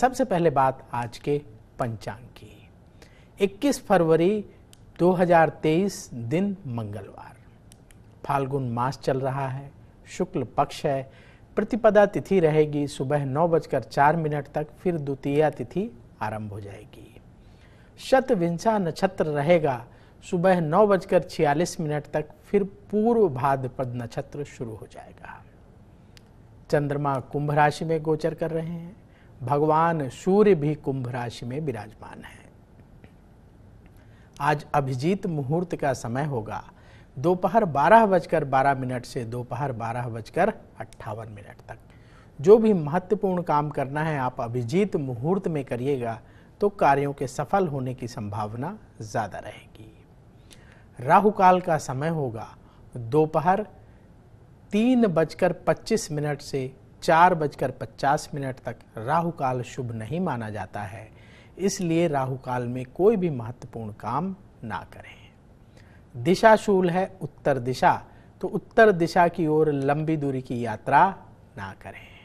सबसे पहले बात आज के पंचांग की 21 फरवरी 2023 दिन मंगलवार फाल्गुन मास चल रहा है शुक्ल पक्ष है प्रतिपदा तिथि रहेगी सुबह नौ बजकर चार मिनट तक फिर द्वितीय तिथि आरंभ हो जाएगी शतविंसा नक्षत्र रहेगा सुबह नौ बजकर छियालीस मिनट तक फिर पूर्व भाद्रपद नक्षत्र शुरू हो जाएगा चंद्रमा कुंभ राशि में गोचर कर रहे हैं भगवान सूर्य भी कुंभ राशि में विराजमान है आज अभिजीत मुहूर्त का समय होगा दोपहर बारह बजकर बारह मिनट से दोपहर बारह बजकर अट्ठावन मिनट तक जो भी महत्वपूर्ण काम करना है आप अभिजीत मुहूर्त में करिएगा तो कार्यों के सफल होने की संभावना ज़्यादा रहेगी राहु काल का समय होगा दोपहर तीन बजकर पच्चीस मिनट से चार बजकर पचास मिनट तक राहु काल शुभ नहीं माना जाता है इसलिए राहु काल में कोई भी महत्वपूर्ण काम ना करें दिशा शूल है उत्तर दिशा तो उत्तर दिशा की ओर लंबी दूरी की यात्रा ना करें